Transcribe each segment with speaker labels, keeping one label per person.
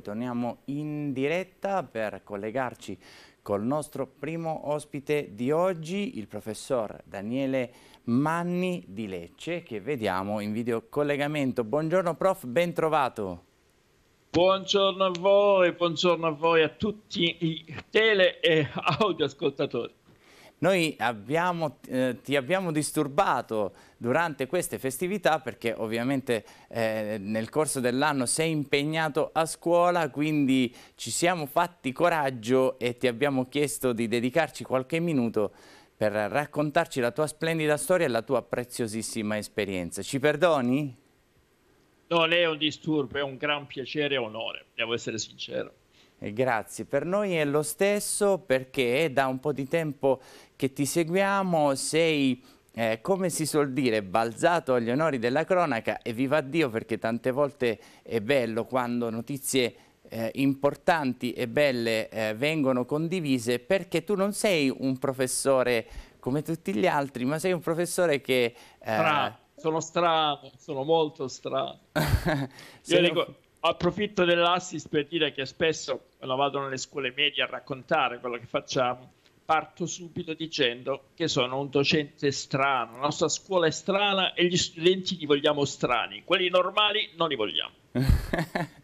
Speaker 1: torniamo in diretta per collegarci col nostro primo ospite di oggi, il professor Daniele Manni di Lecce, che vediamo in videocollegamento. Buongiorno prof, ben trovato. Buongiorno a voi, buongiorno a voi, a tutti i tele e audio ascoltatori. Noi abbiamo, eh, ti abbiamo disturbato durante queste festività perché ovviamente eh, nel corso dell'anno sei impegnato a scuola, quindi ci siamo fatti coraggio e ti abbiamo chiesto di dedicarci qualche minuto per raccontarci la tua splendida storia e la tua preziosissima esperienza. Ci perdoni? No, Non è un disturbo, è un gran piacere e onore, devo essere sincero. Grazie, per noi è lo stesso perché da un po' di tempo che ti seguiamo, sei eh, come si suol dire balzato agli onori della cronaca e viva Dio perché tante volte è bello quando notizie eh, importanti e belle eh, vengono condivise perché tu non sei un professore come tutti gli altri ma sei un professore che... Bravo eh, sono
Speaker 2: strano, sono molto strano.
Speaker 1: Io dico, approfitto dell'assist
Speaker 2: per dire che spesso quando vado nelle scuole medie a raccontare quello che facciamo, parto subito dicendo che sono un docente strano, la nostra scuola è strana e gli studenti li vogliamo strani, quelli normali non li vogliamo.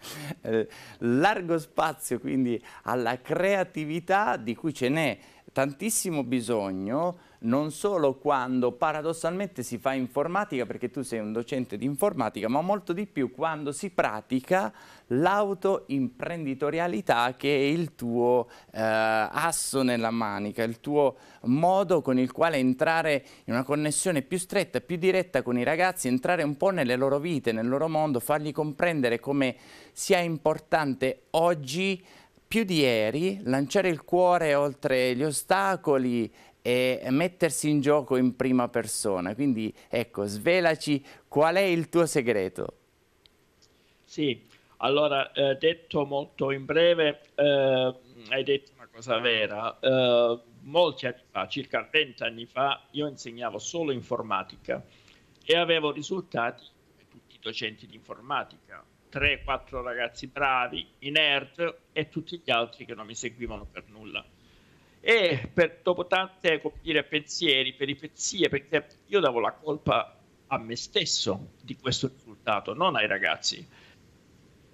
Speaker 1: Eh, largo spazio quindi alla creatività di cui ce n'è tantissimo bisogno, non solo quando paradossalmente si fa informatica, perché tu sei un docente di informatica, ma molto di più quando si pratica l'autoimprenditorialità che è il tuo eh, asso nella manica, il tuo modo con il quale entrare in una connessione più stretta, più diretta con i ragazzi, entrare un po' nelle loro vite, nel loro mondo, fargli comprendere come sia importante oggi più di ieri lanciare il cuore oltre gli ostacoli e mettersi in gioco in prima persona. Quindi ecco, svelaci qual è il tuo segreto.
Speaker 2: Sì, allora eh, detto molto in breve, eh, hai detto una cosa vera. Eh, molti anni fa, circa 20 anni fa, io insegnavo solo informatica e avevo risultati come tutti i docenti di informatica 3-4 ragazzi bravi, i nerd e tutti gli altri che non mi seguivano per nulla. E per, dopo tante come pensieri, peripezie, perché io davo la colpa a me stesso di questo risultato, non ai ragazzi.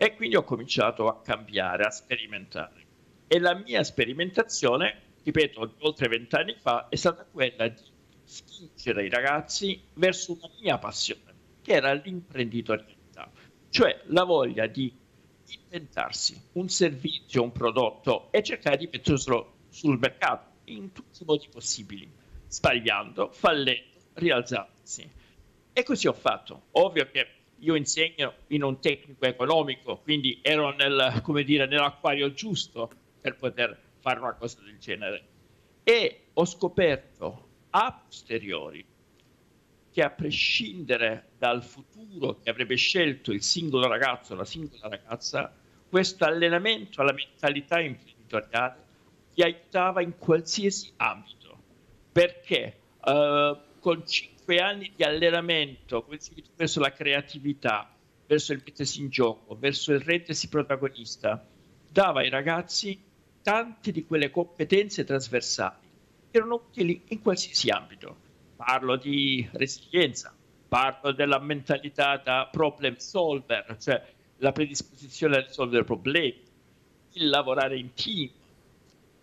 Speaker 2: E quindi ho cominciato a cambiare, a sperimentare. E la mia sperimentazione, ripeto, oltre vent'anni fa, è stata quella di spingere i ragazzi verso una mia passione, che era l'imprenditorialità cioè la voglia di inventarsi un servizio, un prodotto e cercare di metterlo sul mercato in tutti i modi possibili, sbagliando, fallendo, rialzandosi. E così ho fatto. Ovvio che io insegno in un tecnico economico, quindi ero nel, dire, nell'acquario giusto per poter fare una cosa del genere. E ho scoperto a posteriori che a prescindere dal futuro che avrebbe scelto il singolo ragazzo o la singola ragazza, questo allenamento alla mentalità imprenditoriale gli aiutava in qualsiasi ambito, perché eh, con cinque anni di allenamento verso la creatività, verso il mettersi in gioco, verso il rendersi protagonista, dava ai ragazzi tante di quelle competenze trasversali che erano utili in qualsiasi ambito parlo di resilienza, parlo della mentalità da problem solver, cioè la predisposizione a risolvere problemi, il lavorare in team,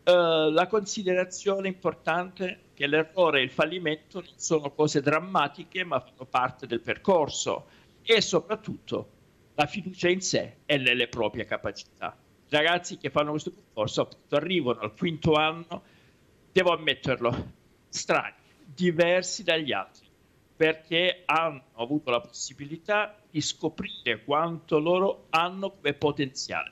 Speaker 2: eh, la considerazione importante che l'errore e il fallimento non sono cose drammatiche ma fanno parte del percorso e soprattutto la fiducia in sé e nelle proprie capacità. I ragazzi che fanno questo percorso appunto arrivano al quinto anno, devo ammetterlo, strani diversi dagli altri, perché hanno avuto
Speaker 1: la possibilità di scoprire quanto loro hanno come potenziale.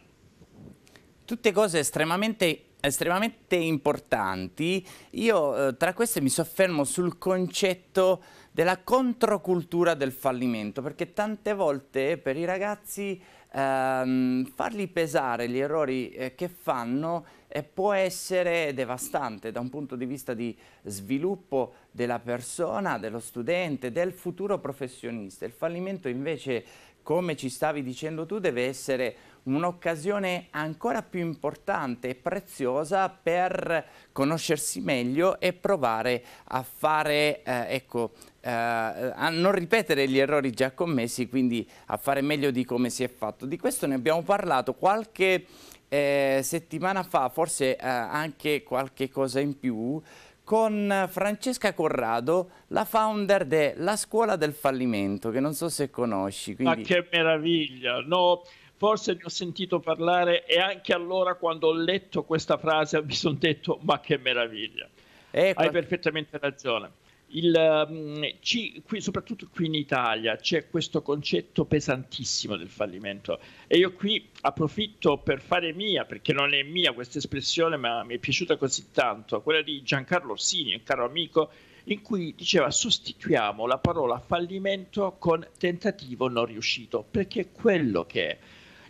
Speaker 1: Tutte cose estremamente estremamente importanti. Io eh, tra queste mi soffermo sul concetto della controcultura del fallimento, perché tante volte per i ragazzi ehm, fargli pesare gli errori eh, che fanno eh, può essere devastante da un punto di vista di sviluppo della persona, dello studente, del futuro professionista. Il fallimento invece, come ci stavi dicendo tu, deve essere un'occasione ancora più importante e preziosa per conoscersi meglio e provare a fare eh, ecco, eh, a non ripetere gli errori già commessi, quindi a fare meglio di come si è fatto. Di questo ne abbiamo parlato qualche eh, settimana fa, forse eh, anche qualche cosa in più, con Francesca Corrado, la founder della Scuola del Fallimento, che non so se conosci. Quindi... Ma che
Speaker 2: meraviglia! No, forse ne ho sentito parlare e anche allora quando ho letto questa frase mi sono detto ma che meraviglia! Ecco. Hai perfettamente ragione. Il, mm, ci, qui, soprattutto qui in Italia c'è questo concetto pesantissimo del fallimento e io qui approfitto per fare mia, perché non è mia questa espressione, ma mi è piaciuta così tanto, quella di Giancarlo Orsini, un caro amico, in cui diceva sostituiamo la parola fallimento con tentativo non riuscito, perché è quello che è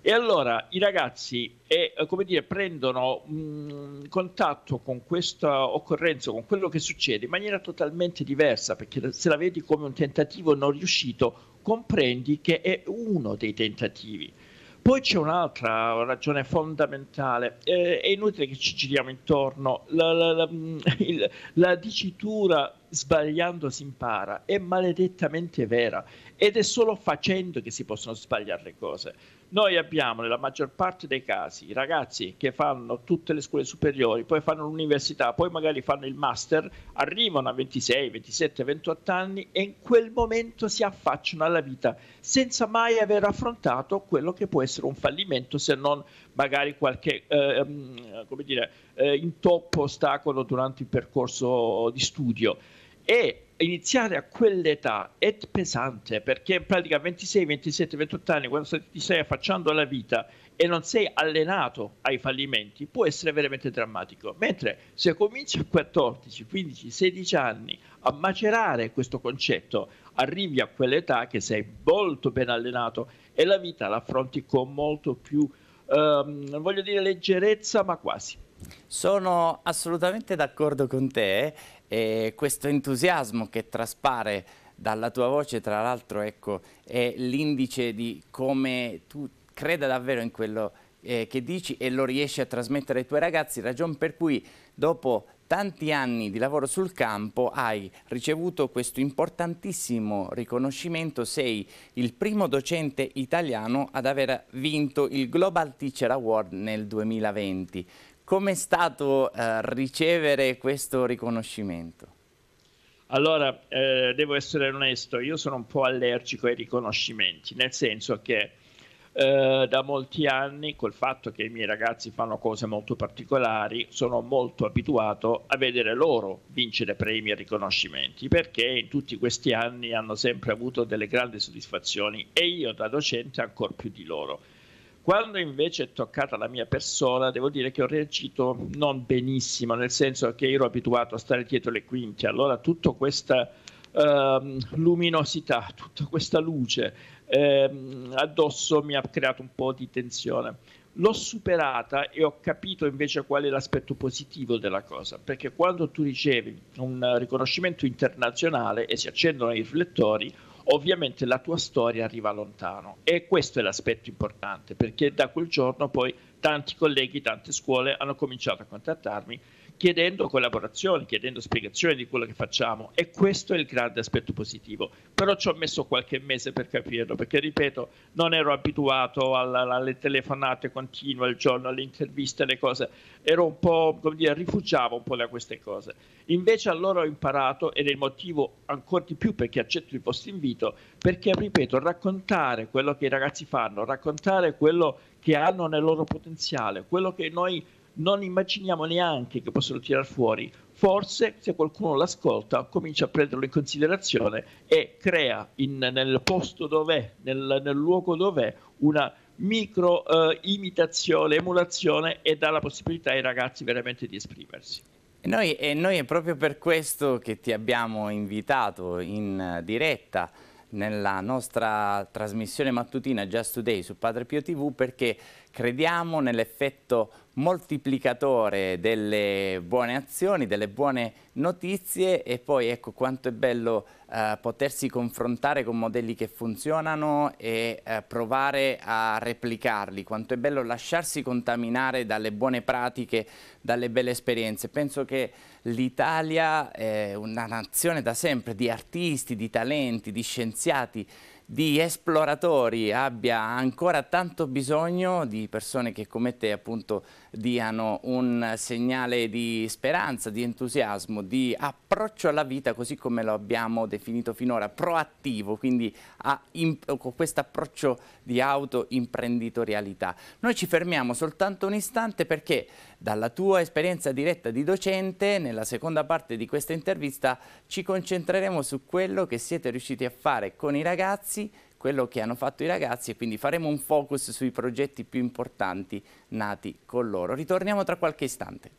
Speaker 2: e allora i ragazzi eh, dire, prendono mh, mm, contatto con questa occorrenza, con quello che succede in maniera totalmente diversa, perché se la vedi come un tentativo non riuscito, comprendi che è uno dei tentativi. Poi c'è un'altra ragione fondamentale, eh, è inutile che ci giriamo intorno, la, la, la, mm, il, la dicitura sbagliando si impara è maledettamente vera ed è solo facendo che si possono sbagliare le cose. Noi abbiamo nella maggior parte dei casi ragazzi che fanno tutte le scuole superiori, poi fanno l'università, poi magari fanno il master, arrivano a 26, 27, 28 anni e in quel momento si affacciano alla vita senza mai aver affrontato quello che può essere un fallimento se non magari qualche eh, dire, eh, intoppo, ostacolo durante il percorso di studio e iniziare a quell'età è pesante perché in pratica 26, 27, 28 anni quando ti stai affacciando alla vita e non sei allenato ai fallimenti può essere veramente drammatico mentre se cominci a 14, 15, 16 anni a macerare questo concetto arrivi a quell'età che sei molto ben allenato e la vita l'affronti con molto più ehm,
Speaker 1: non voglio dire leggerezza ma quasi sono assolutamente d'accordo con te e questo entusiasmo che traspare dalla tua voce, tra l'altro, ecco, è l'indice di come tu creda davvero in quello eh, che dici e lo riesci a trasmettere ai tuoi ragazzi, ragion per cui dopo tanti anni di lavoro sul campo hai ricevuto questo importantissimo riconoscimento, sei il primo docente italiano ad aver vinto il Global Teacher Award nel 2020. Com'è stato eh, ricevere questo riconoscimento?
Speaker 2: Allora, eh, devo essere onesto, io sono un po' allergico ai riconoscimenti, nel senso che eh, da molti anni, col fatto che i miei ragazzi fanno cose molto particolari, sono molto abituato a vedere loro vincere premi e riconoscimenti, perché in tutti questi anni hanno sempre avuto delle grandi soddisfazioni e io da docente ancora più di loro. Quando invece è toccata la mia persona, devo dire che ho reagito non benissimo, nel senso che ero abituato a stare dietro le quinte, allora tutta questa eh, luminosità, tutta questa luce eh, addosso mi ha creato un po' di tensione. L'ho superata e ho capito invece qual è l'aspetto positivo della cosa, perché quando tu ricevi un riconoscimento internazionale e si accendono i riflettori, ovviamente la tua storia arriva lontano e questo è l'aspetto importante perché da quel giorno poi tanti colleghi, tante scuole hanno cominciato a contattarmi chiedendo collaborazioni, chiedendo spiegazioni di quello che facciamo e questo è il grande aspetto positivo. Però ci ho messo qualche mese per capirlo, perché ripeto, non ero abituato alla, alle telefonate continue al giorno, alle interviste, alle cose, ero un po', come dire, rifugiavo un po' da queste cose. Invece allora ho imparato, ed è il motivo ancora di più perché accetto il vostro invito, perché ripeto, raccontare quello che i ragazzi fanno, raccontare quello che hanno nel loro potenziale, quello che noi non immaginiamo neanche che possano tirar fuori. Forse se qualcuno l'ascolta comincia a prenderlo in considerazione e crea in, nel posto dov'è, nel, nel luogo dov'è, una micro eh, imitazione, emulazione e dà la possibilità ai ragazzi veramente di esprimersi.
Speaker 1: E noi, e noi è proprio per questo che ti abbiamo invitato in diretta nella nostra trasmissione mattutina Just Today su Padre Pio TV perché crediamo nell'effetto moltiplicatore delle buone azioni, delle buone notizie e poi ecco quanto è bello eh, potersi confrontare con modelli che funzionano e eh, provare a replicarli, quanto è bello lasciarsi contaminare dalle buone pratiche, dalle belle esperienze. Penso che l'Italia è una nazione da sempre di artisti, di talenti, di scienziati, di esploratori abbia ancora tanto bisogno di persone che come te appunto diano un segnale di speranza, di entusiasmo, di approccio alla vita così come lo abbiamo definito finora, proattivo, quindi con questo approccio di autoimprenditorialità. Noi ci fermiamo soltanto un istante perché dalla tua esperienza diretta di docente, nella seconda parte di questa intervista ci concentreremo su quello che siete riusciti a fare con i ragazzi ragazzi quello che hanno fatto i ragazzi e quindi faremo un focus sui progetti più importanti nati con loro. Ritorniamo tra qualche istante.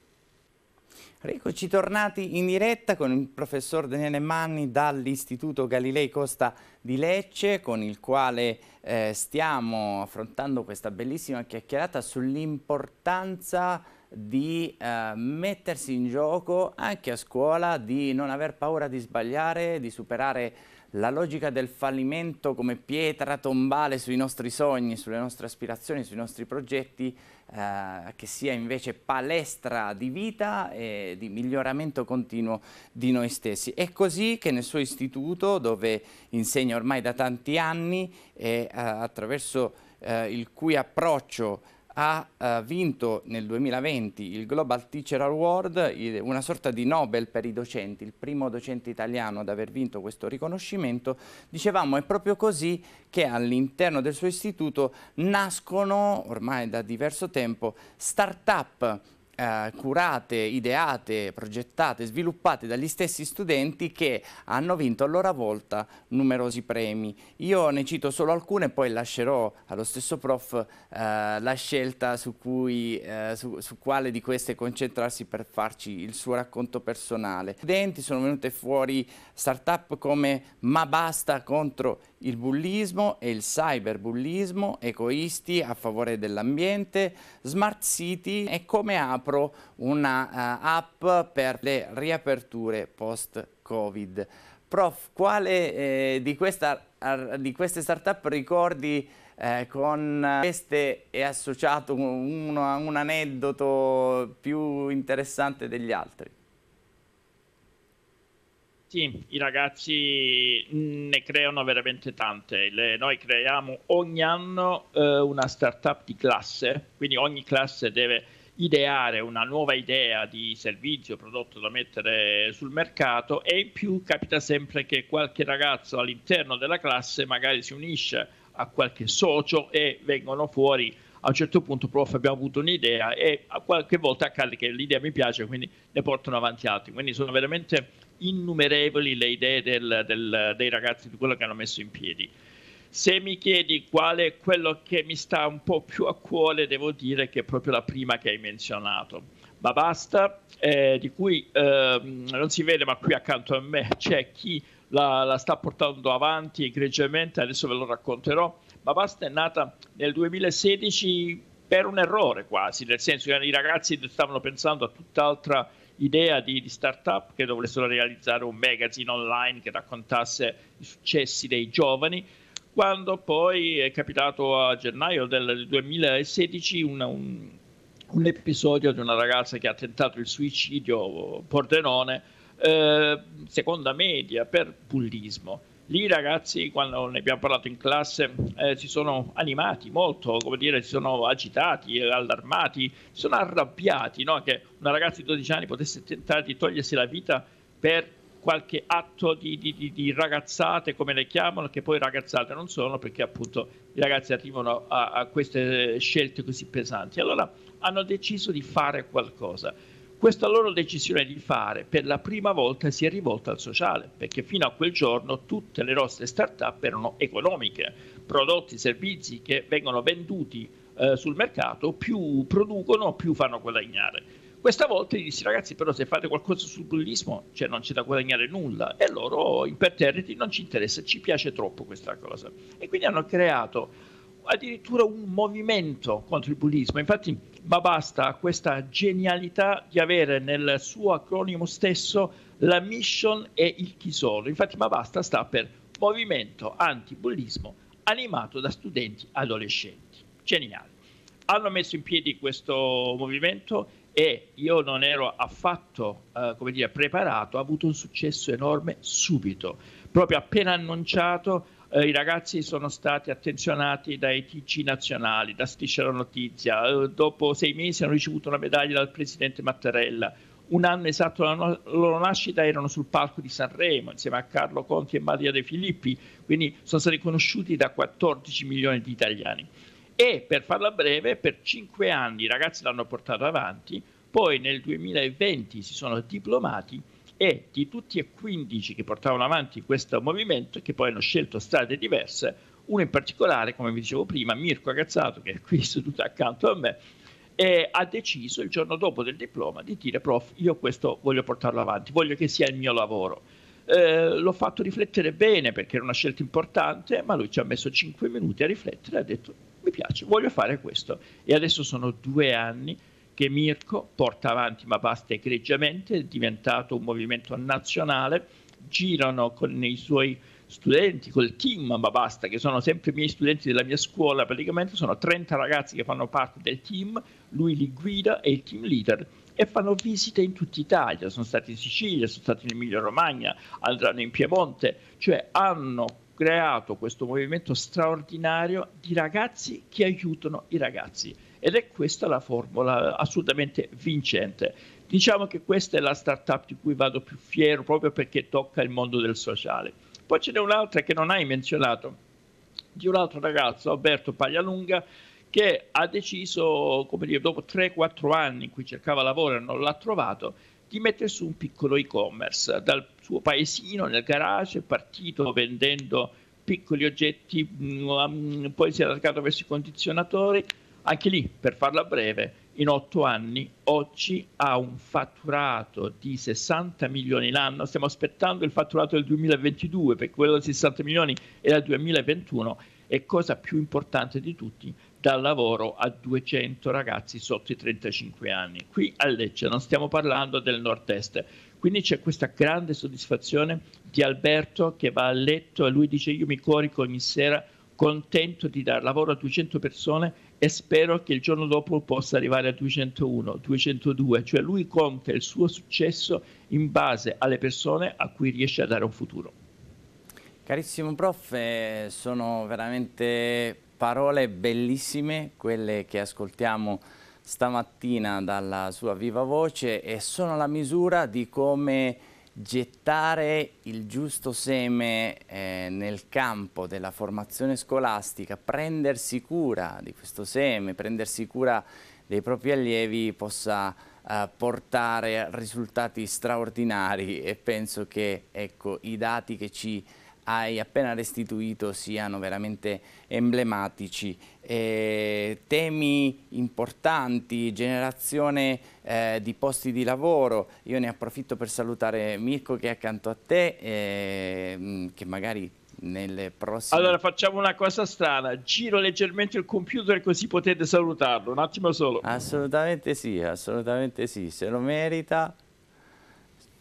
Speaker 1: Eccoci tornati in diretta con il professor Daniele Manni dall'Istituto Galilei Costa di Lecce con il quale eh, stiamo affrontando questa bellissima chiacchierata sull'importanza di eh, mettersi in gioco anche a scuola, di non aver paura di sbagliare, di superare la logica del fallimento come pietra tombale sui nostri sogni, sulle nostre aspirazioni, sui nostri progetti, eh, che sia invece palestra di vita e di miglioramento continuo di noi stessi. È così che nel suo istituto, dove insegna ormai da tanti anni e eh, attraverso eh, il cui approccio ha eh, vinto nel 2020 il Global Teacher Award, una sorta di Nobel per i docenti, il primo docente italiano ad aver vinto questo riconoscimento. Dicevamo è proprio così che all'interno del suo istituto nascono ormai da diverso tempo start-up eh, curate, ideate, progettate, sviluppate dagli stessi studenti che hanno vinto a loro volta numerosi premi. Io ne cito solo alcune e poi lascerò allo stesso prof eh, la scelta su, cui, eh, su, su, quale di queste concentrarsi per farci il suo racconto personale. Studenti sono venute fuori start-up come Ma Basta contro il bullismo e il cyberbullismo, egoisti a favore dell'ambiente, smart city e come apro una uh, app per le riaperture post-covid. Prof, quale eh, di, questa, di, queste start-up ricordi eh, con queste è associato un, un, un aneddoto più interessante degli altri?
Speaker 2: arti i ragazzi mm, ne creano veramente tante. Le, noi creiamo ogni anno eh, una startup di classe, quindi ogni classe deve ideare una nuova idea di servizio, prodotto da mettere sul mercato e in più capita sempre che qualche ragazzo all'interno della classe magari si unisce a qualche socio e vengono fuori a un certo punto prof abbiamo avuto un'idea e qualche volta accade che l'idea mi piace quindi ne portano avanti altri quindi sono veramente innumerevoli le idee del, del, dei ragazzi di quello che hanno messo in piedi. Se mi chiedi qual è quello che mi sta un po' più a cuore, devo dire che è proprio la prima che hai menzionato. Ma basta, eh, di cui eh, non si vede, ma qui accanto a me c'è chi la, la sta portando avanti egregiamente, adesso ve lo racconterò. Ma basta è nata nel 2016 per un errore quasi, nel senso che i ragazzi stavano pensando a tutt'altra idea di, di startup che dovessero realizzare un magazine online che raccontasse i successi dei giovani quando poi è capitato a gennaio del 2016 una, un, un, episodio di una ragazza che ha tentato il suicidio Pordenone, eh, seconda media, per bullismo lì i ragazzi, quando ne abbiamo parlato in classe, eh, si sono animati molto, come dire, si sono agitati, allarmati, si sono arrabbiati no? che una ragazza di 12 anni potesse tentare di togliersi la vita per qualche atto di, di, di, ragazzate, come le chiamano, che poi ragazzate non sono, perché appunto i ragazzi arrivano a, a queste scelte così pesanti. Allora hanno deciso di fare qualcosa. Questa loro decisione di fare per la prima volta si è rivolta al sociale, perché fino a quel giorno tutte le nostre start-up erano economiche, prodotti, servizi che vengono venduti eh, sul mercato, più producono, più fanno guadagnare. Questa volta gli dissi ragazzi però se fate qualcosa sul bullismo cioè non c'è da guadagnare nulla e loro imperterriti non ci interessa, ci piace troppo questa cosa. E quindi hanno creato addirittura un movimento contro il bullismo. Infatti ma basta questa genialità di avere nel suo acronimo stesso la mission e il chisolo. Infatti ma basta sta per Movimento Antibullismo animato da studenti adolescenti. Geniale. Hanno messo in piedi questo movimento e io non ero affatto eh, come dire, preparato, ha avuto un successo enorme subito. Proprio appena annunciato eh, i ragazzi sono stati attenzionati dai TG nazionali, da Striscia la Notizia, eh, dopo sei mesi hanno ricevuto una medaglia dal presidente Mattarella, un anno esatto dalla no- loro nascita erano sul palco di Sanremo insieme a Carlo Conti e Maria De Filippi, quindi sono stati conosciuti da 14 milioni di italiani. E per farla breve, per cinque anni i ragazzi l'hanno portata avanti, poi nel 2020 si sono diplomati e di tutti e 15 che portavano avanti questo movimento, che poi hanno scelto strade diverse, uno in particolare, come vi dicevo prima, Mirko Agazzato, che è qui seduto accanto a me, eh, ha deciso il giorno dopo del diploma di dire prof, io questo voglio portarlo avanti, voglio che sia il mio lavoro. Eh, l'ho fatto riflettere bene perché era una scelta importante, ma lui ci ha messo 5 minuti a riflettere e ha detto mi piace, voglio fare questo. E adesso sono due anni che Mirko porta avanti ma basta egregiamente, è diventato un movimento nazionale, girano con i suoi studenti, col team ma basta, che sono sempre i miei studenti della mia scuola, praticamente sono 30 ragazzi che fanno parte del team, lui li guida e il team leader e fanno visite in tutta Italia, sono stati in Sicilia, sono stati in Emilia Romagna, andranno in Piemonte, cioè hanno creato questo movimento straordinario di ragazzi che aiutano i ragazzi ed è questa la formula assolutamente vincente. Diciamo che questa è la startup di cui vado più fiero proprio perché tocca il mondo del sociale. Poi ce n'è un'altra che non hai menzionato, di un altro ragazzo, Alberto Paglialunga, che ha deciso, come dire, dopo 3-4 anni in cui cercava lavoro e non l'ha trovato, di mettere su un piccolo e-commerce. Dal suo paesino nel garage è partito vendendo piccoli oggetti, mm, mm, poi si è allargato verso i condizionatori, anche lì, per farla breve, in otto anni oggi ha un fatturato di 60 milioni l'anno, stiamo aspettando il fatturato del 2022 perché quello di 60 milioni è del 2021 e cosa più importante di tutti, dà lavoro a 200 ragazzi sotto i 35 anni. Qui a Lecce non stiamo parlando del nord-est, quindi c'è questa grande soddisfazione di Alberto che va a letto e lui dice io mi corico ogni sera contento di dar lavoro a 200 persone e spero che il giorno dopo possa arrivare a 201, 202, cioè lui conta il suo successo in base alle persone a cui riesce a dare un futuro.
Speaker 1: Carissimo prof, eh, sono veramente parole bellissime quelle che ascoltiamo stamattina dalla sua viva voce e sono la misura di come gettare il giusto seme eh, nel campo della formazione scolastica, prendersi cura di questo seme, prendersi cura dei propri allievi possa eh, portare risultati straordinari e penso che ecco, i dati che ci hai appena restituito siano veramente emblematici. Eh, temi importanti, generazione eh, di posti di lavoro, io ne approfitto per salutare Mirko che è accanto a te, eh, mm, che magari nelle prossime... Allora
Speaker 2: facciamo una cosa strana, giro leggermente il computer così potete salutarlo, un attimo solo.
Speaker 1: Assolutamente sì, assolutamente sì, se lo merita.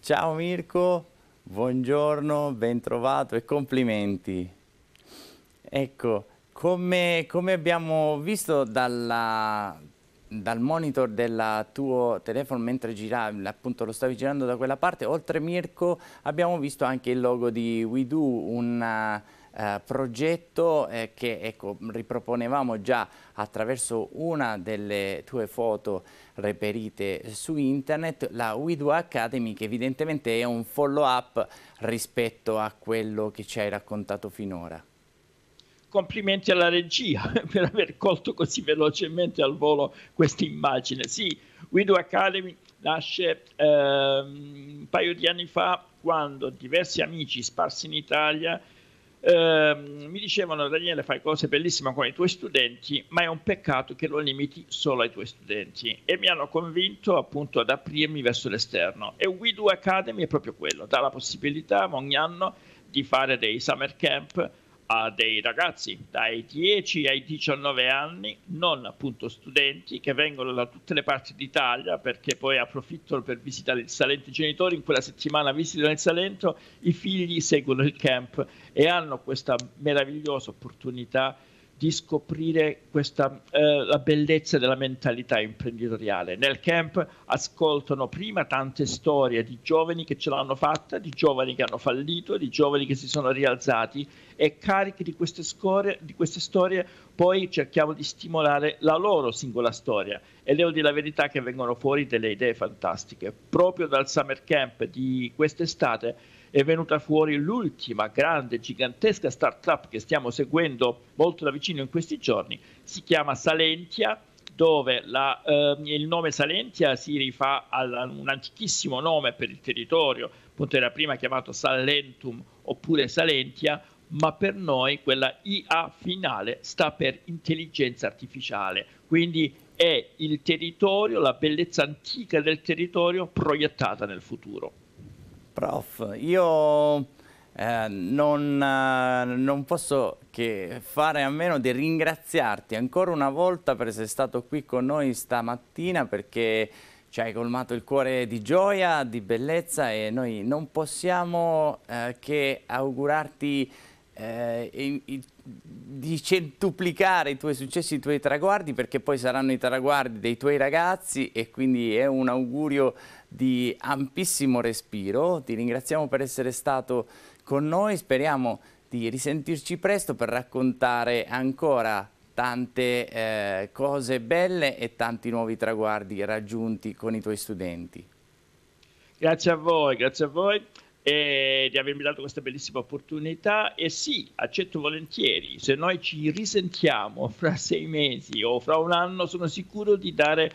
Speaker 1: Ciao Mirko. Buongiorno, bentrovato e complimenti. Ecco, come, come abbiamo visto dalla, dal monitor del tuo telefono mentre giravi, appunto lo stavi girando da quella parte, oltre Mirko abbiamo visto anche il logo di WeDo, una eh, progetto eh, che ecco, riproponevamo già attraverso una delle tue foto reperite su internet, la Widow Academy che evidentemente è un follow up rispetto a quello che ci hai raccontato finora
Speaker 2: complimenti alla regia per aver colto così velocemente al volo questa immagine. Sì, Widow Academy nasce eh, un paio di anni fa quando diversi amici sparsi in Italia Ehm, mi dicevano Daniele fai cose bellissime con i tuoi studenti ma è un peccato che lo limiti solo ai tuoi studenti e mi hanno convinto appunto ad aprirmi verso l'esterno e We Do Academy è proprio quello dà la possibilità ogni anno di fare dei summer camp a dei ragazzi dai 10 ai 19 anni, non appunto studenti, che vengono da tutte le parti d'Italia perché poi approfittano per visitare il Salento. I genitori in quella settimana visitano il Salento, i figli seguono il camp e hanno questa meravigliosa opportunità di scoprire questa, eh, la bellezza della mentalità imprenditoriale. Nel camp ascoltano prima tante storie di giovani che ce l'hanno fatta, di giovani che hanno fallito, di giovani che si sono rialzati e carichi di queste, scorie, di queste storie poi cerchiamo di stimolare la loro singola storia e devo dire la verità che vengono fuori delle idee fantastiche. Proprio dal summer camp di quest'estate è venuta fuori l'ultima grande, gigantesca startup che stiamo seguendo molto da vicino in questi giorni, si chiama Salentia dove la, eh, il nome Salentia si rifà a un antichissimo nome per il territorio, appunto era prima chiamato Salentum oppure Salentia, ma per noi quella IA finale sta per intelligenza artificiale, quindi è il territorio, la bellezza antica del territorio proiettata nel futuro.
Speaker 1: Prof, io eh, non, eh, non, posso che fare a meno di ringraziarti ancora una volta per essere stato qui con noi stamattina perché ci hai colmato il cuore di gioia, di bellezza e noi non possiamo eh, che augurarti eh, e, e, di centuplicare i tuoi successi, i tuoi traguardi, perché poi saranno i traguardi dei tuoi ragazzi e quindi è un augurio di ampissimo respiro. Ti ringraziamo per essere stato con noi, speriamo di risentirci presto per raccontare ancora tante eh, cose belle e tanti nuovi traguardi raggiunti con i tuoi studenti.
Speaker 2: Grazie a voi, grazie a voi eh, di avermi dato questa bellissima opportunità e sì, accetto volentieri, se noi ci risentiamo fra sei mesi o fra un anno sono sicuro di dare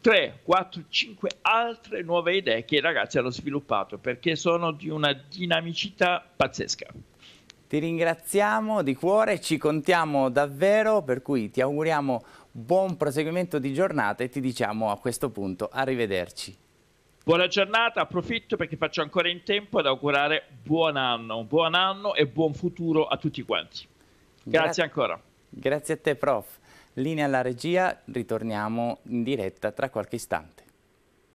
Speaker 2: tre, quattro, cinque altre nuove idee che i ragazzi hanno sviluppato perché sono di una dinamicità
Speaker 1: pazzesca. Ti ringraziamo di cuore, ci contiamo davvero, per cui ti auguriamo buon proseguimento di giornata e ti diciamo a questo punto arrivederci.
Speaker 2: Buona giornata, approfitto perché faccio ancora in tempo ad
Speaker 1: augurare buon anno, buon anno
Speaker 2: e buon futuro a tutti quanti.
Speaker 1: Grazie, Grazie ancora. Grazie a te prof. Linea alla regia, ritorniamo in diretta tra qualche istante.